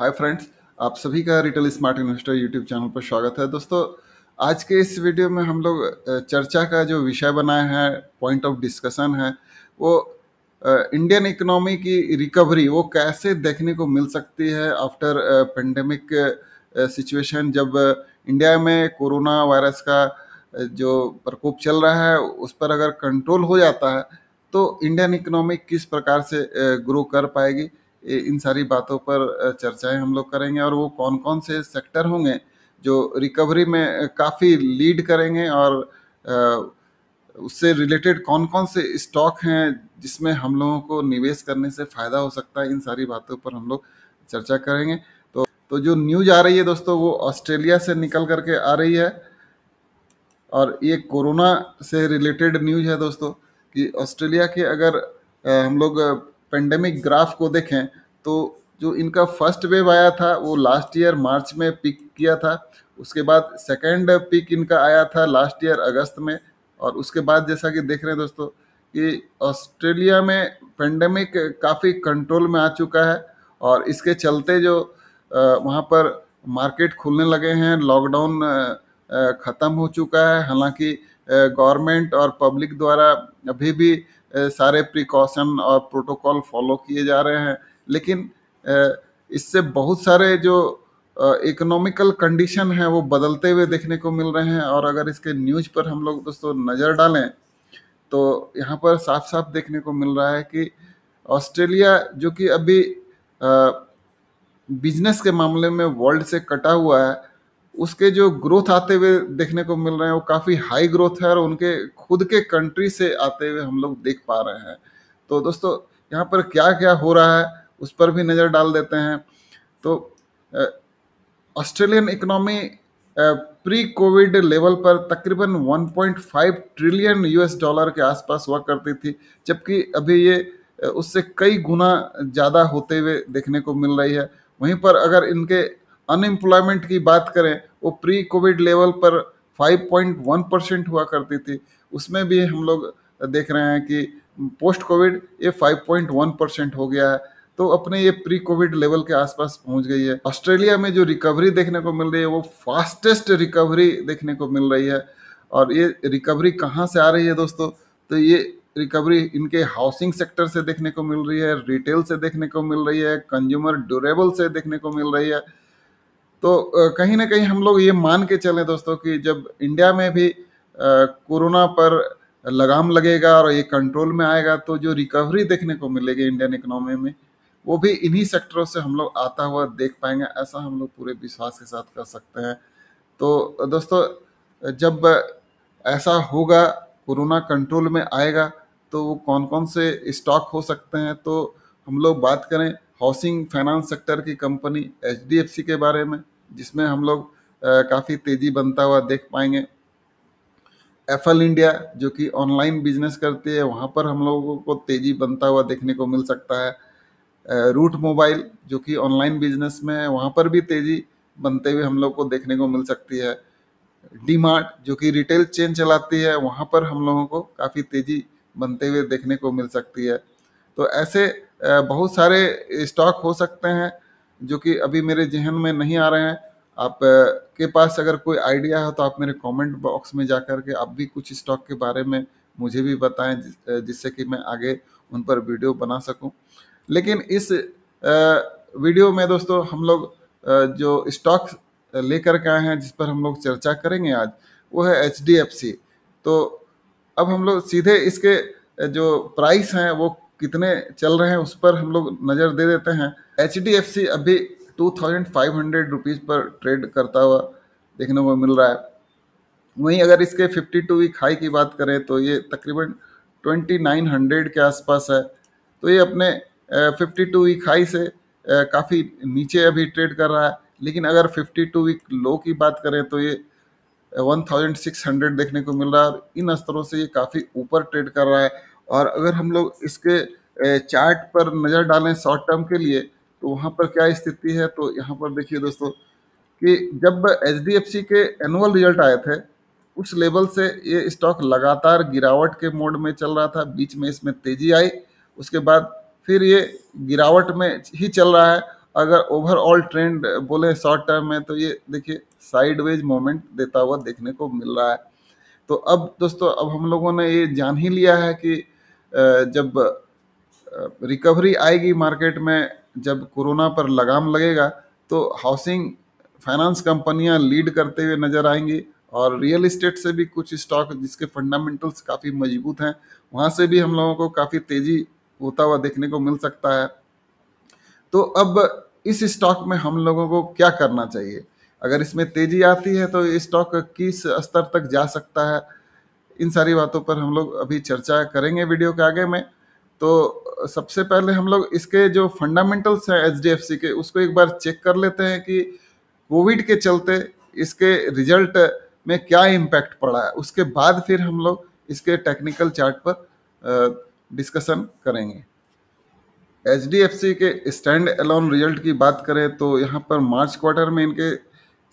hi friends आप सभी का retail smart investor YouTube channel पर स्वागत है दोस्तों आज के इस वीडियो में हम लोग चर्चा का जो विषय बनाए हैं पॉइंट ऑफ डिस्कशन है वो इंडियन इकोनॉमी की रिकवरी वो कैसे देखने को मिल सकती है आफ्टर पेंडेमिक सिचुएशन जब इंडिया में कोरोना वायरस का जो प्रकोप चल रहा है उस पर अगर कंट्रोल हो जाता है तो इंडियन इकोनॉमी किस प्रकार से ग्रो कर पाएगी इन सारी बातों पर चर्चाएं हम लोग करेंगे और वो कौन कौन से सेक्टर होंगे जो रिकवरी में काफ़ी लीड करेंगे और उससे रिलेटेड कौन कौन से स्टॉक हैं जिसमें हम लोगों को निवेश करने से फ़ायदा हो सकता है इन सारी बातों पर हम लोग चर्चा करेंगे तो तो जो न्यूज आ रही है दोस्तों वो ऑस्ट्रेलिया से निकल करके आ रही है और ये कोरोना से रिलेटेड न्यूज है दोस्तों कि ऑस्ट्रेलिया के अगर हम लोग पेंडेमिक ग्राफ को देखें तो जो इनका फर्स्ट वेव आया था वो लास्ट ईयर मार्च में पिक किया था उसके बाद सेकेंड पिक इनका आया था लास्ट ईयर अगस्त में और उसके बाद जैसा कि देख रहे हैं दोस्तों कि ऑस्ट्रेलिया में पेंडेमिक काफ़ी कंट्रोल में आ चुका है और इसके चलते जो वहाँ पर मार्केट खुलने लगे हैं लॉकडाउन ख़त्म हो चुका है हालांकि गवर्नमेंट और पब्लिक द्वारा अभी भी सारे प्रिकॉशन और प्रोटोकॉल फॉलो किए जा रहे हैं लेकिन इससे बहुत सारे जो इकोनॉमिकल कंडीशन है वो बदलते हुए देखने को मिल रहे हैं और अगर इसके न्यूज पर हम लोग दोस्तों नज़र डालें तो यहाँ पर साफ साफ देखने को मिल रहा है कि ऑस्ट्रेलिया जो कि अभी बिजनेस के मामले में वर्ल्ड से कटा हुआ है उसके जो ग्रोथ आते हुए देखने को मिल रहे हैं वो काफ़ी हाई ग्रोथ है और उनके खुद के कंट्री से आते हुए हम लोग देख पा रहे हैं तो दोस्तों यहाँ पर क्या क्या हो रहा है उस पर भी नज़र डाल देते हैं तो Australian economy pre covid level पर तकरीबन 1.5 ट्रिलियन यूएस डॉलर के आसपास हुआ करती थी जबकि अभी ये उससे कई गुना ज़्यादा होते हुए देखने को मिल रही है वहीं पर अगर इनके अनएम्प्लॉयमेंट की बात करें वो प्री कोविड लेवल पर 5.1 परसेंट हुआ करती थी उसमें भी हम लोग देख रहे हैं कि पोस्ट कोविड ये 5.1 परसेंट हो गया है तो अपने ये प्री कोविड लेवल के आसपास पहुंच गई है ऑस्ट्रेलिया में जो रिकवरी देखने को मिल रही है वो फास्टेस्ट रिकवरी देखने को मिल रही है और ये रिकवरी कहाँ से आ रही है दोस्तों तो ये रिकवरी इनके हाउसिंग सेक्टर से देखने को मिल रही है रिटेल से देखने को मिल रही है कंज्यूमर ड्यूरेबल से देखने को मिल रही है तो कहीं ना कहीं हम लोग ये मान के चलें दोस्तों कि जब इंडिया में भी कोरोना पर लगाम लगेगा और ये कंट्रोल में आएगा तो जो रिकवरी देखने को मिलेगी इंडियन इकोनॉमी में वो भी इन्हीं सेक्टरों से हम लोग आता हुआ देख पाएंगे ऐसा हम लोग पूरे विश्वास के साथ कर सकते हैं तो दोस्तों जब ऐसा होगा कोरोना कंट्रोल में आएगा तो वो कौन कौन से स्टॉक हो सकते हैं तो हम लोग बात करें हाउसिंग फाइनेंस सेक्टर की कंपनी एच के बारे में जिसमें हम लोग काफ़ी तेज़ी बनता हुआ देख पाएंगे एफ इंडिया जो कि ऑनलाइन बिजनेस करती है वहाँ पर हम लोगों को तेज़ी बनता हुआ देखने को मिल सकता है रूट मोबाइल जो कि ऑनलाइन बिजनेस में है वहाँ पर भी तेज़ी बनते हुए हम लोग को देखने को मिल सकती है डी मार्ट जो कि रिटेल चेन चलाती है वहाँ पर हम लोगों को काफ़ी तेज़ी बनते हुए देखने को मिल सकती है तो ऐसे बहुत सारे स्टॉक हो सकते हैं जो कि अभी मेरे जहन में नहीं आ रहे हैं आप के पास अगर कोई आइडिया हो तो आप मेरे कमेंट बॉक्स में जा कर के आप भी कुछ स्टॉक के बारे में मुझे भी बताएं जिससे कि मैं आगे उन पर वीडियो बना सकूं लेकिन इस वीडियो में दोस्तों हम लोग जो स्टॉक लेकर के आए हैं जिस पर हम लोग चर्चा करेंगे आज वो है एच तो अब हम लोग सीधे इसके जो प्राइस हैं वो कितने चल रहे हैं उस पर हम लोग नज़र दे देते हैं एच अभी two thousand five hundred rupees पर ट्रेड करता हुआ देखने को मिल रहा है वहीं अगर इसके फिफ्टी टू वीक हाई की बात करें तो ये तकरीबन ट्वेंटी नाइन हंड्रेड के आसपास है तो ये अपने फिफ्टी टू वीक हाई से काफ़ी नीचे अभी ट्रेड कर रहा है लेकिन अगर फिफ्टी टू वीक लो की बात करें तो ये वन थाउजेंड सिक्स हंड्रेड देखने को मिल रहा है और इन स्तरों से ये काफ़ी ऊपर ट्रेड कर रहा है और अगर हम लोग इसके चार्ट पर नज़र डालें शॉर्ट टर्म के लिए तो वहाँ पर क्या स्थिति है तो यहाँ पर देखिए दोस्तों कि जब एच के एनुअल रिजल्ट आए थे उस लेवल से ये स्टॉक लगातार गिरावट के मोड में चल रहा था बीच में इसमें तेजी आई उसके बाद फिर ये गिरावट में ही चल रहा है अगर ओवरऑल ट्रेंड बोले शॉर्ट टर्म में तो ये देखिए साइडवेज मोमेंट देता हुआ देखने को मिल रहा है तो अब दोस्तों अब हम लोगों ने ये जान ही लिया है कि जब रिकवरी आएगी मार्केट में जब कोरोना पर लगाम लगेगा तो हाउसिंग फाइनेंस कंपनियां लीड करते हुए नजर आएंगी और रियल इस्टेट से भी कुछ स्टॉक जिसके फंडामेंटल्स काफ़ी मजबूत हैं वहाँ से भी हम लोगों को काफ़ी तेज़ी होता हुआ देखने को मिल सकता है तो अब इस स्टॉक में हम लोगों को क्या करना चाहिए अगर इसमें तेज़ी आती है तो स्टॉक किस स्तर तक जा सकता है इन सारी बातों पर हम लोग अभी चर्चा करेंगे वीडियो के आगे में तो सबसे पहले हम लोग इसके जो फंडामेंटल्स हैं एच डी के उसको एक बार चेक कर लेते हैं कि कोविड के चलते इसके रिजल्ट में क्या इम्पैक्ट पड़ा है उसके बाद फिर हम लोग इसके टेक्निकल चार्ट पर डिस्कशन करेंगे एच डी एफ सी के स्टैंड अलोन रिजल्ट की बात करें तो यहाँ पर मार्च क्वार्टर में इनके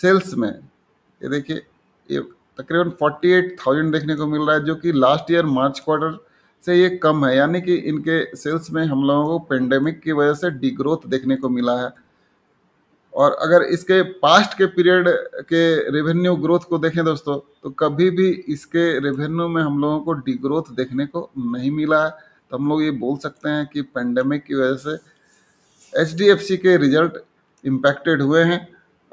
सेल्स में ये देखिए ये तकरीबन 48,000 देखने को मिल रहा है जो कि लास्ट ईयर मार्च क्वार्टर से ये कम है यानी कि इनके सेल्स में हम लोगों को पेंडेमिक की वजह से डिग्रोथ देखने को मिला है और अगर इसके पास्ट के पीरियड के रेवेन्यू ग्रोथ को देखें दोस्तों तो कभी भी इसके रेवेन्यू में हम लोगों को डिग्रोथ देखने को नहीं मिला है तो हम लोग ये बोल सकते हैं कि पेंडेमिक की वजह से एच के रिजल्ट इम्पैक्टेड हुए हैं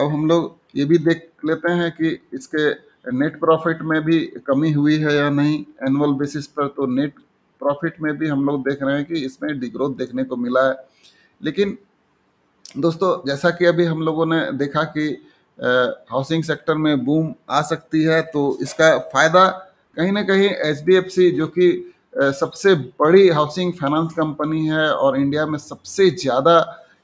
अब हम लोग ये भी देख लेते हैं कि इसके नेट प्रॉफिट में भी कमी हुई है या नहीं एनुअल बेसिस पर तो नेट प्रॉफिट में भी हम लोग देख रहे हैं कि इसमें डिग्रोथ देखने को मिला है लेकिन दोस्तों जैसा कि अभी हम लोगों ने देखा कि हाउसिंग सेक्टर में बूम आ सकती है तो इसका फ़ायदा कहीं ना कहीं एच जो कि सबसे बड़ी हाउसिंग फाइनेंस कंपनी है और इंडिया में सबसे ज़्यादा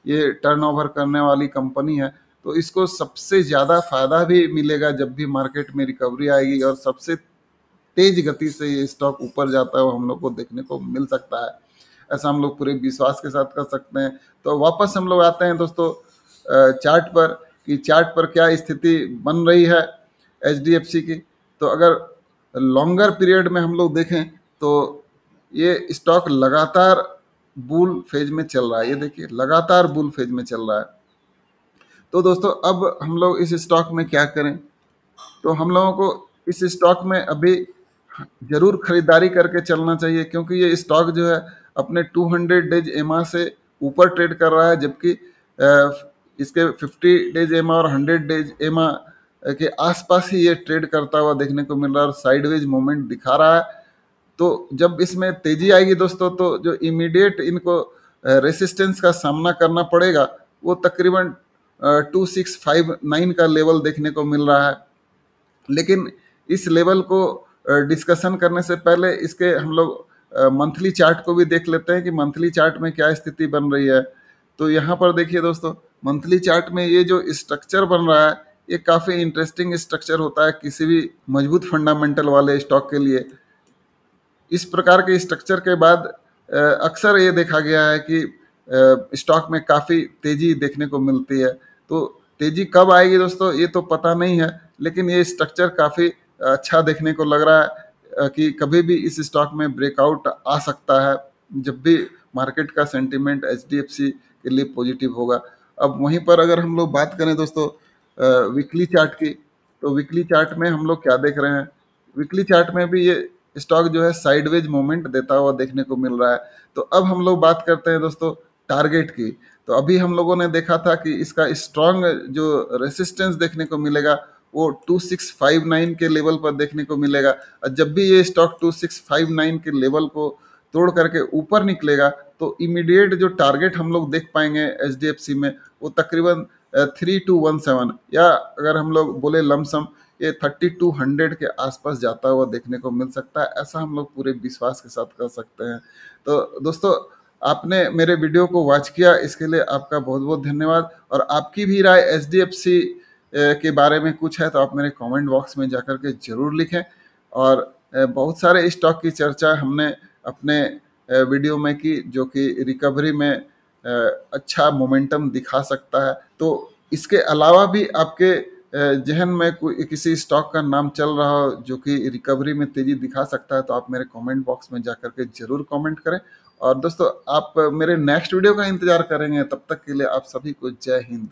ये टर्नओवर करने वाली कंपनी है तो इसको सबसे ज़्यादा फायदा भी मिलेगा जब भी मार्केट में रिकवरी आएगी और सबसे तेज गति से ये स्टॉक ऊपर जाता वो हम लोग को देखने को मिल सकता है ऐसा हम लोग पूरे विश्वास के साथ कर सकते हैं तो वापस हम लोग आते हैं दोस्तों चार्ट पर कि चार्ट पर क्या स्थिति बन रही है एच की तो अगर लॉन्गर पीरियड में हम लोग देखें तो ये स्टॉक लगातार बुल फेज में चल रहा है ये देखिए लगातार बुल फेज में चल रहा है तो दोस्तों अब हम लोग इस स्टॉक में क्या करें तो हम लोगों को इस स्टॉक में अभी ज़रूर ख़रीदारी करके चलना चाहिए क्योंकि ये स्टॉक जो है अपने 200 डेज एमा से ऊपर ट्रेड कर रहा है जबकि इसके 50 डेज एम और 100 डेज एमा के आसपास ही ये ट्रेड करता हुआ देखने को मिल रहा है और साइडवेज मोमेंट दिखा रहा है तो जब इसमें तेज़ी आएगी दोस्तों तो जो इमीडिएट इनको रेसिस्टेंस का सामना करना पड़ेगा वो तकरीबन टू सिक्स फाइव नाइन का लेवल देखने को मिल रहा है लेकिन इस लेवल को डिस्कशन करने से पहले इसके हम लोग मंथली चार्ट को भी देख लेते हैं कि मंथली चार्ट में क्या स्थिति बन रही है तो यहाँ पर देखिए दोस्तों मंथली चार्ट में ये जो स्ट्रक्चर बन रहा है ये काफ़ी इंटरेस्टिंग स्ट्रक्चर होता है किसी भी मजबूत फंडामेंटल वाले स्टॉक के लिए इस प्रकार के स्ट्रक्चर के बाद अक्सर ये देखा गया है कि स्टॉक में काफ़ी तेज़ी देखने को मिलती है तो तेजी कब आएगी दोस्तों ये तो पता नहीं है लेकिन ये स्ट्रक्चर काफ़ी अच्छा देखने को लग रहा है कि कभी भी इस स्टॉक में ब्रेकआउट आ सकता है जब भी मार्केट का सेंटिमेंट एच के लिए पॉजिटिव होगा अब वहीं पर अगर हम लोग बात करें दोस्तों वीकली चार्ट की तो वीकली चार्ट में हम लोग क्या देख रहे हैं वीकली चार्ट में भी ये स्टॉक जो है साइडवेज मोमेंट देता हुआ देखने को मिल रहा है तो अब हम लोग बात करते हैं दोस्तों टारगेट की तो अभी हम लोगों ने देखा था कि इसका स्ट्रांग जो रेसिस्टेंस देखने को मिलेगा वो 2659 के लेवल पर देखने को मिलेगा और जब भी ये स्टॉक 2659 के लेवल को तोड़ करके ऊपर निकलेगा तो इमीडिएट जो टारगेट हम लोग देख पाएंगे एच में वो तकरीबन थ्री टू वन सेवन या अगर हम लोग बोले लमसम ये थर्टी टू हंड्रेड के आसपास जाता हुआ देखने को मिल सकता है ऐसा हम लोग पूरे विश्वास के साथ कर सकते हैं तो दोस्तों आपने मेरे वीडियो को वॉच किया इसके लिए आपका बहुत बहुत धन्यवाद और आपकी भी राय एच के बारे में कुछ है तो आप मेरे कमेंट बॉक्स में जाकर के ज़रूर लिखें और बहुत सारे स्टॉक की चर्चा हमने अपने वीडियो में की जो कि रिकवरी में अच्छा मोमेंटम दिखा सकता है तो इसके अलावा भी आपके जहन में कोई किसी स्टॉक का नाम चल रहा हो जो कि रिकवरी में तेज़ी दिखा सकता है तो आप मेरे कमेंट बॉक्स में जा के ज़रूर कमेंट करें और दोस्तों आप मेरे नेक्स्ट वीडियो का इंतज़ार करेंगे तब तक के लिए आप सभी को जय हिंद